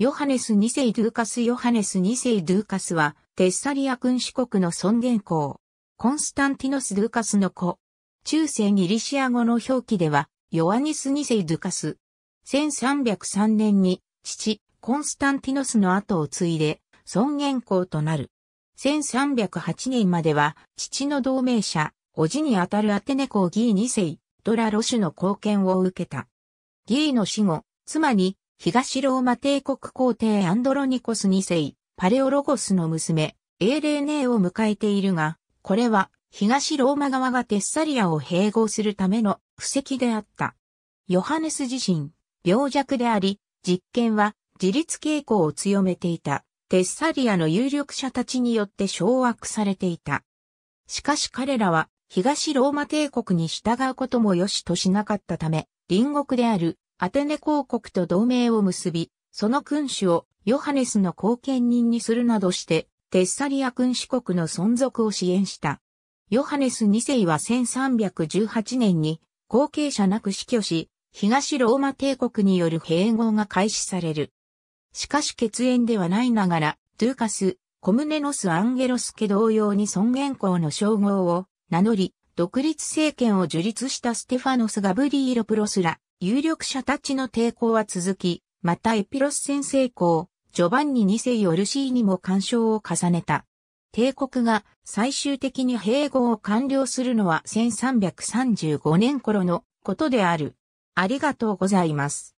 ヨハネス2世ドゥーカスヨハネス2世ドゥーカスは、テッサリア君主国の尊厳公。コンスタンティノス・ドゥーカスの子。中世ギリシア語の表記では、ヨアニス2世ドゥーカス。1303年に、父、コンスタンティノスの後を継いで、尊厳公となる。1308年までは、父の同盟者、叔父にあたるアテネ公ギー2世、ドラロシュの貢献を受けた。ギーの死後、妻に東ローマ帝国皇帝アンドロニコス2世、パレオロゴスの娘、エーレーネーを迎えているが、これは東ローマ側がテッサリアを併合するための布石であった。ヨハネス自身、病弱であり、実験は自立傾向を強めていた、テッサリアの有力者たちによって掌握されていた。しかし彼らは東ローマ帝国に従うことも良しとしなかったため、隣国であるアテネ公国と同盟を結び、その君主をヨハネスの後見人にするなどして、テッサリア君主国の存続を支援した。ヨハネス2世は1318年に後継者なく死去し、東ローマ帝国による併合が開始される。しかし血縁ではないながら、ドゥーカス、コムネノス・アンゲロス家同様に尊厳公の称号を名乗り、独立政権を樹立したステファノス・ガブリーロ・プロスら、有力者たちの抵抗は続き、またエピロス先生校ジョバンニ2世ヨルシーにも干渉を重ねた。帝国が最終的に併合を完了するのは1335年頃のことである。ありがとうございます。